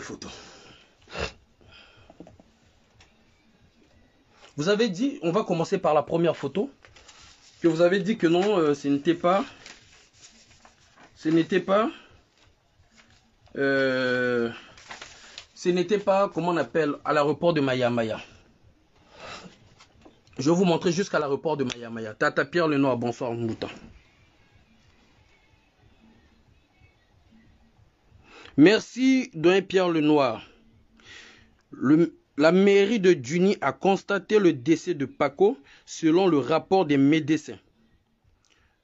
photos. Vous avez dit, on va commencer par la première photo, que vous avez dit que non, euh, ce n'était pas, ce n'était pas, euh, ce n'était pas, comment on appelle, à la report de Maya Maya. Je vous montrer jusqu'à la report de Maya Maya. Tata Pierre le noir bonsoir Mouton. Merci Doin Pierre Lenoir. la mairie de Duny a constaté le décès de Paco selon le rapport des médecins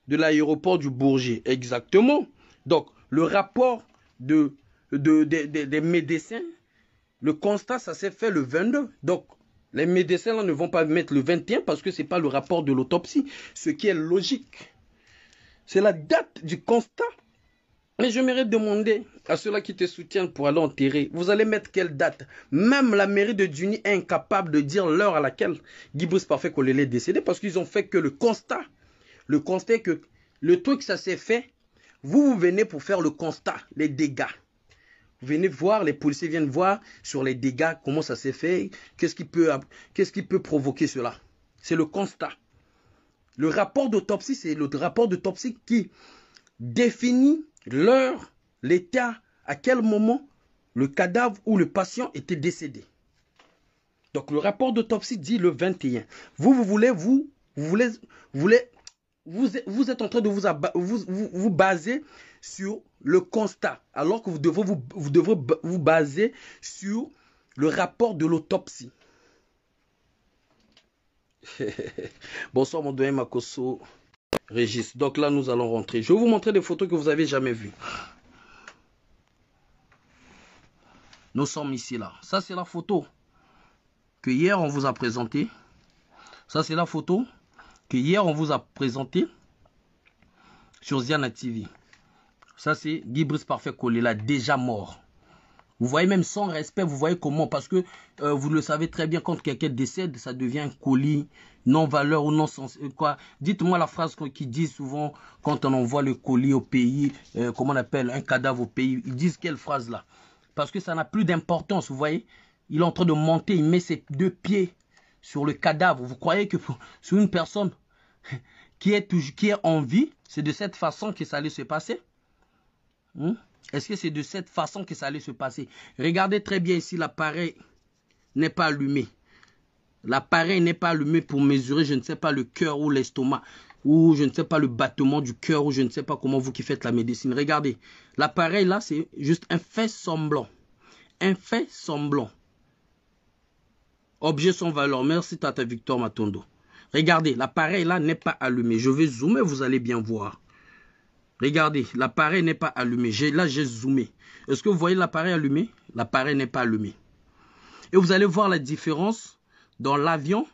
de l'aéroport du Bourget. Exactement. Donc, le rapport de, des médecins, le constat, ça s'est fait le 22. Donc, les médecins ne vont pas mettre le 21 parce que ce n'est pas le rapport de l'autopsie, ce qui est logique. C'est la date du constat et j'aimerais demander à ceux-là qui te soutiennent pour aller enterrer, vous allez mettre quelle date Même la mairie de Duny est incapable de dire l'heure à laquelle Brice Parfait qu'elle est décédé parce qu'ils ont fait que le constat. Le constat est que le truc, ça s'est fait. Vous, vous venez pour faire le constat, les dégâts. Vous venez voir, les policiers viennent voir sur les dégâts, comment ça s'est fait, qu'est-ce qui, peut, qu'est-ce qui peut provoquer cela. C'est le constat. Le rapport d'autopsie, c'est le rapport d'autopsie qui définit l'heure, l'état, à quel moment le cadavre ou le patient était décédé. Donc le rapport d'autopsie dit le 21. Vous, vous voulez, vous, vous voulez, vous voulez, vous, vous êtes en train de vous, vous, baser sur le constat, alors que vous devez vous, devez vous baser sur le rapport de l'autopsie. Bonsoir, mon doyen Makoso. Régis. Donc là, nous allons rentrer. Je vais vous montrer des photos que vous n'avez jamais vues. Nous sommes ici, là. Ça, c'est la photo que hier, on vous a présentée. Ça, c'est la photo que hier, on vous a présentée sur Ziana TV. Ça, c'est Guy Brice Parfait là déjà mort. Vous voyez même sans respect, vous voyez comment. Parce que euh, vous le savez très bien, quand quelqu'un décède, ça devient un colis non-valeur ou non-sens. Euh, Dites-moi la phrase qu'ils disent souvent quand on envoie le colis au pays, euh, comment on appelle, un cadavre au pays. Ils disent quelle phrase là Parce que ça n'a plus d'importance, vous voyez Il est en train de monter, il met ses deux pieds sur le cadavre. Vous croyez que sur une personne qui est, toujours, qui est en vie, c'est de cette façon que ça allait se passer hein? Est-ce que c'est de cette façon que ça allait se passer Regardez très bien ici, l'appareil n'est pas allumé. L'appareil n'est pas allumé pour mesurer, je ne sais pas, le cœur ou l'estomac, ou je ne sais pas, le battement du cœur, ou je ne sais pas comment vous qui faites la médecine. Regardez, l'appareil là, c'est juste un fait semblant. Un fait semblant. Objet sans valeur. Merci Tata Victor Matondo. Regardez, l'appareil là n'est pas allumé. Je vais zoomer, vous allez bien voir. Regardez, l'appareil n'est pas allumé. Là, j'ai zoomé. Est-ce que vous voyez l'appareil allumé L'appareil n'est pas allumé. Et vous allez voir la différence dans l'avion,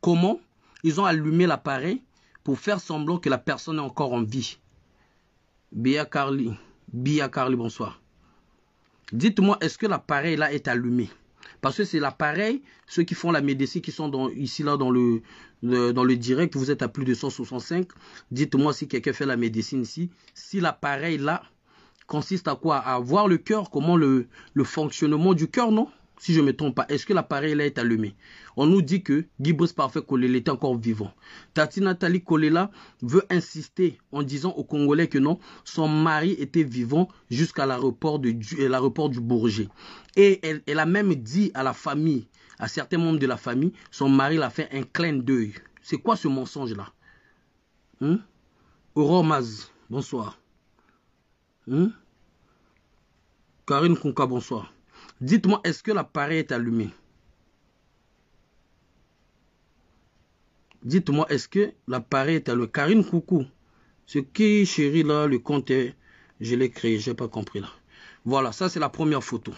comment ils ont allumé l'appareil pour faire semblant que la personne est encore en vie. Bia Carly, Carly, bonsoir. Dites-moi, est-ce que l'appareil là est allumé parce que c'est l'appareil, ceux qui font la médecine, qui sont ici, là, dans le, dans le direct, vous êtes à plus de 165. Dites-moi si quelqu'un fait la médecine ici. Si l'appareil, là, consiste à quoi À voir le cœur, comment le, le fonctionnement du cœur, non si je ne me trompe pas, est-ce que l'appareil là est allumé On nous dit que Guy-Brice Parfait Kolela était encore vivant. Tati Nathalie Kolela veut insister en disant aux Congolais que non, son mari était vivant jusqu'à la du, euh, du Bourget. Et elle, a même dit à la famille, à certains membres de la famille, son mari l'a fait un clin d'œil. C'est quoi ce mensonge-là hum? Hein? Maz, bonsoir. Hein? Karine Konka, bonsoir. Dites-moi, est-ce que l'appareil est allumé Dites-moi, est-ce que l'appareil est allumé Karine, coucou. Ce qui, chérie, là, le compte est... Je l'ai créé, n'ai pas compris, là. Voilà, ça, c'est la première photo.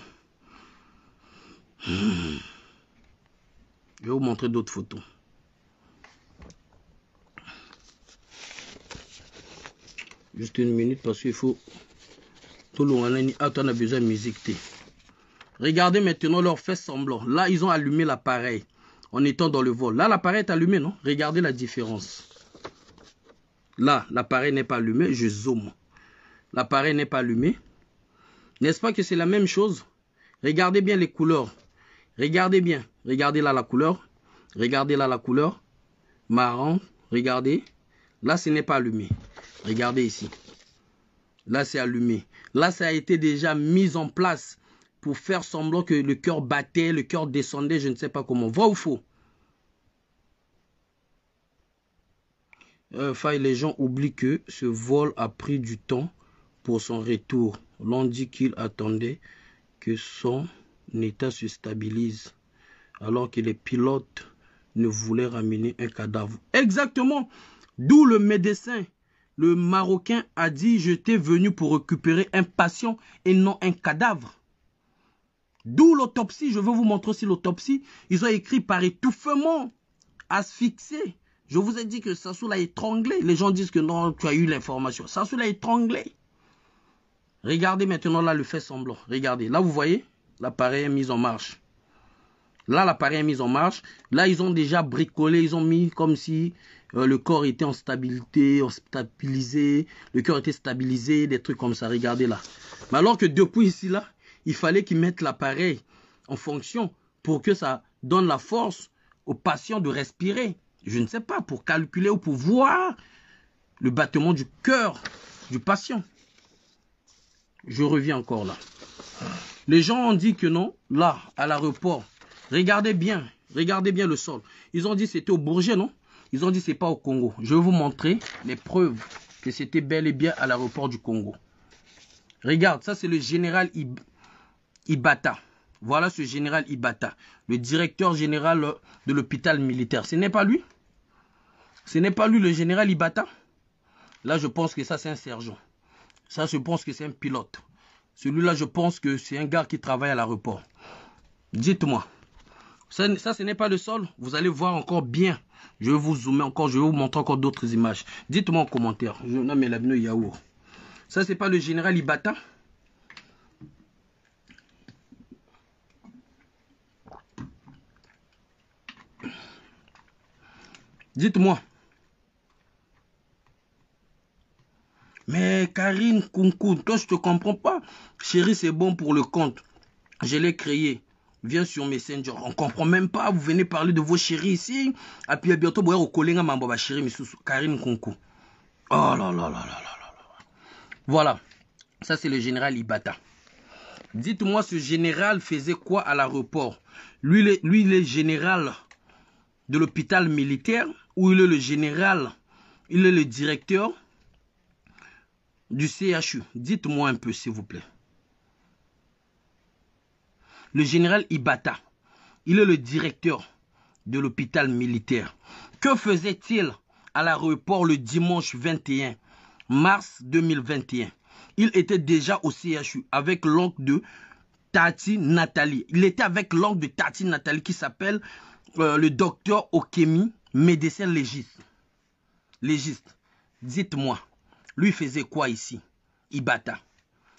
Je vais vous montrer d'autres photos. Juste une minute, parce qu'il faut... Tout le monde a besoin de musique, Regardez maintenant leur fait semblant. Là, ils ont allumé l'appareil en étant dans le vol. Là, l'appareil est allumé, non Regardez la différence. Là, l'appareil n'est pas allumé. Je zoome. L'appareil n'est pas allumé. N'est-ce pas que c'est la même chose Regardez bien les couleurs. Regardez bien. Regardez là la couleur. Regardez là la couleur. Marron. Regardez. Là, ce n'est pas allumé. Regardez ici. Là, c'est allumé. Là, ça a été déjà mis en place pour faire semblant que le cœur battait, le cœur descendait, je ne sais pas comment. Vrai ou faux Enfin, euh, les gens oublient que ce vol a pris du temps pour son retour. L'on dit qu'il attendait que son état se stabilise, alors que les pilotes ne voulaient ramener un cadavre. Exactement, d'où le médecin. Le Marocain a dit, j'étais venu pour récupérer un patient et non un cadavre. D'où l'autopsie. Je veux vous montrer aussi l'autopsie. Ils ont écrit par étouffement, asphyxié. Je vous ai dit que Sassou l'a étranglé. Les gens disent que non, tu as eu l'information. Sassou l'a étranglé. Regardez maintenant là le fait semblant. Regardez. Là, vous voyez, l'appareil est mis en marche. Là, l'appareil est mis en marche. Là, ils ont déjà bricolé. Ils ont mis comme si euh, le corps était en stabilité, en stabilisé. Le corps était stabilisé, des trucs comme ça. Regardez là. Mais alors que depuis ici, là, il fallait qu'ils mettent l'appareil en fonction pour que ça donne la force aux patients de respirer. Je ne sais pas, pour calculer ou pour voir le battement du cœur du patient. Je reviens encore là. Les gens ont dit que non, là, à l'aéroport. Regardez bien, regardez bien le sol. Ils ont dit c'était au Bourget, non Ils ont dit c'est pas au Congo. Je vais vous montrer les preuves que c'était bel et bien à l'aéroport du Congo. Regarde, ça c'est le général Ibata. Voilà ce général Ibata, le directeur général de l'hôpital militaire. Ce n'est pas lui Ce n'est pas lui le général Ibata Là, je pense que ça, c'est un sergent. Ça, je pense que c'est un pilote. Celui-là, je pense que c'est un gars qui travaille à l'aéroport. Dites-moi. Ça, ce n'est pas le sol. Vous allez voir encore bien. Je vais vous zoomer encore. Je vais vous montrer encore d'autres images. Dites-moi en commentaire. Je nomme Yahoo. Ça, c'est pas le général Ibata Dites-moi. Mais Karine Kunku, toi je te comprends pas. Chérie, c'est bon pour le compte. Je l'ai créé. Viens sur Messenger. On ne comprend même pas. Vous venez parler de vos chéris ici. Et puis à bientôt, vous allez au chérie, Karine Kunku. Oh là là là là là là. Voilà. Ça, c'est le général Ibata. Dites-moi, ce général faisait quoi à l'aéroport lui, lui, il est général de l'hôpital militaire où il est le général, il est le directeur du CHU. Dites-moi un peu, s'il vous plaît. Le général Ibata, il est le directeur de l'hôpital militaire. Que faisait-il à l'aéroport le dimanche 21 mars 2021 Il était déjà au CHU avec l'oncle de Tati Nathalie. Il était avec l'oncle de Tati Nathalie qui s'appelle euh, le docteur Okemi médecin légiste. Légiste, dites-moi, lui faisait quoi ici Ibata.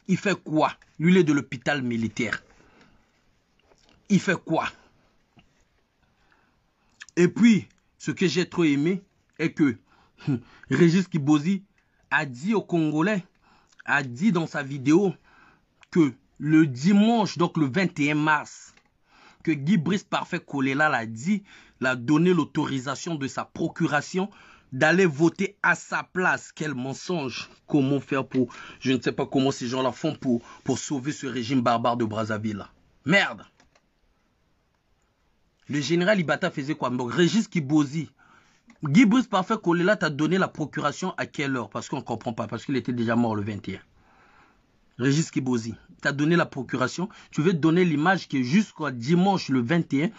Il fait quoi Lui, il est de l'hôpital militaire. Il fait quoi Et puis, ce que j'ai trop aimé est que hum, Régis Kibosi a dit aux Congolais, a dit dans sa vidéo que le dimanche, donc le 21 mars, que Guy Brice Parfait Kolela l'a dit, l'a donné l'autorisation de sa procuration d'aller voter à sa place. Quel mensonge Comment faire pour... Je ne sais pas comment ces gens-là font pour, pour sauver ce régime barbare de Brazzaville. Merde Le général Ibata faisait quoi Donc Régis Kibosi. Guy Brice Parfait Kolela t'a donné la procuration à quelle heure Parce qu'on ne comprend pas, parce qu'il était déjà mort le 21. Régis Kibosi tu as donné la procuration, tu veux donner l'image que jusqu'au dimanche le 21,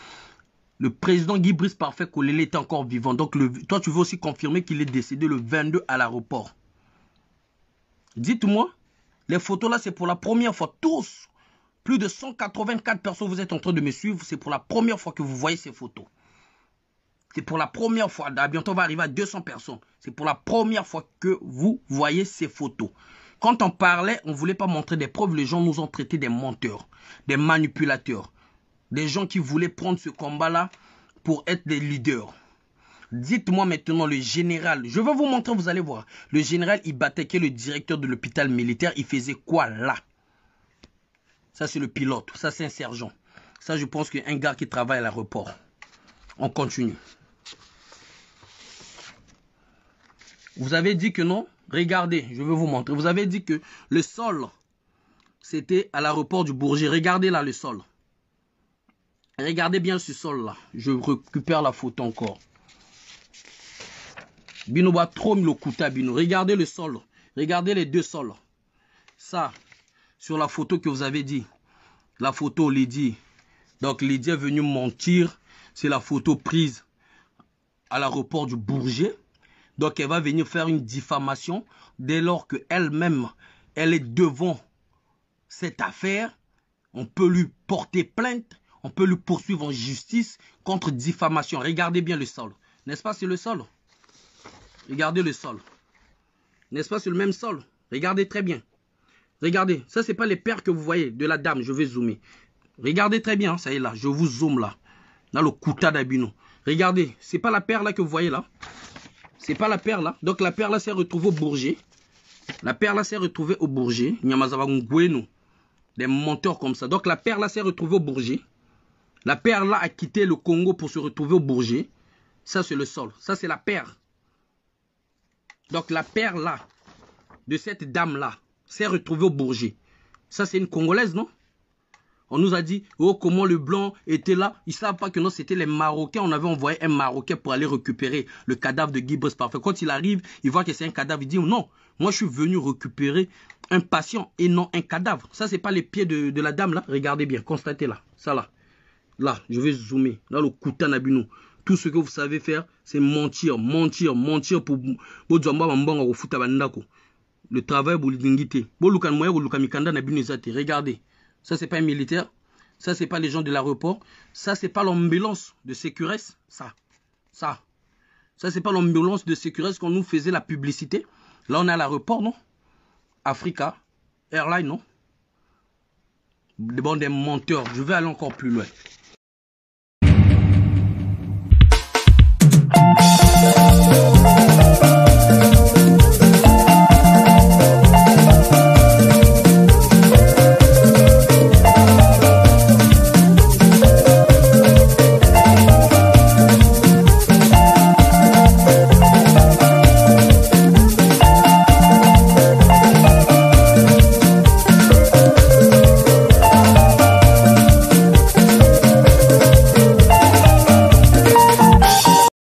le président Guy Brice Parfait Colélé était encore vivant. Donc toi, tu veux aussi confirmer qu'il est décédé le 22 à l'aéroport. Dites-moi, les photos là, c'est pour la première fois. Tous, plus de 184 personnes, vous êtes en train de me suivre. C'est pour la première fois que vous voyez ces photos. C'est pour la première fois. bientôt, on va arriver à 200 personnes. C'est pour la première fois que vous voyez ces photos. Quand on parlait, on ne voulait pas montrer des preuves. Les gens nous ont traités des menteurs, des manipulateurs, des gens qui voulaient prendre ce combat-là pour être des leaders. Dites-moi maintenant le général. Je vais vous montrer, vous allez voir. Le général que le directeur de l'hôpital militaire, il faisait quoi là Ça, c'est le pilote. Ça, c'est un sergent. Ça, je pense qu'un gars qui travaille à l'aéroport. On continue. Vous avez dit que non Regardez, je vais vous montrer. Vous avez dit que le sol, c'était à l'aéroport du Bourget. Regardez là le sol. Regardez bien ce sol là. Je récupère la photo encore. Bino trop le bino. Regardez le sol. Regardez les deux sols. Ça, sur la photo que vous avez dit. La photo Lydie. Donc Lydie est venue mentir. C'est la photo prise à l'aéroport du Bourget. Donc elle va venir faire une diffamation dès lors qu'elle-même, elle est devant cette affaire. On peut lui porter plainte, on peut lui poursuivre en justice contre diffamation. Regardez bien le sol. N'est-ce pas, c'est le sol Regardez le sol. N'est-ce pas, sur le même sol Regardez très bien. Regardez, ça, n'est pas les paires que vous voyez de la dame. Je vais zoomer. Regardez très bien, hein, ça y est là. Je vous zoome là. Dans le Kouta d'Abino. Regardez, c'est pas la paire là que vous voyez là. C'est pas la perle là. Hein. Donc la perle là s'est retrouvée au Bourget. La perle là s'est retrouvée au Bourget. Nyamazawa Des menteurs comme ça. Donc la perle là s'est retrouvée au Bourget. La perle là a quitté le Congo pour se retrouver au Bourget. Ça c'est le sol. Ça c'est la perle. Donc la perle là de cette dame là s'est retrouvée au Bourget. Ça c'est une Congolaise non on nous a dit, oh, comment le blanc était là. Ils ne savent pas que non, c'était les Marocains. On avait envoyé un Marocain pour aller récupérer le cadavre de Guy Boss Parfait. Quand il arrive, il voit que c'est un cadavre. Il dit, non, moi, je suis venu récupérer un patient et non un cadavre. Ça, n'est pas les pieds de, la dame, là. Regardez bien, constatez là. Ça, là. Là, je vais zoomer. Là, le nous. Tout ce que vous savez faire, c'est mentir, mentir, mentir pour le travail. vous Regardez. Ça, c'est pas un militaire. Ça, c'est pas les gens de l'aéroport. Ça, c'est pas l'ambulance de sécurité. Ça. Ça. Ça, c'est pas l'ambulance de sécurité qu'on nous faisait la publicité. Là, on est à l'aéroport, non Africa, Airline, non Bon, des menteurs. Je vais aller encore plus loin.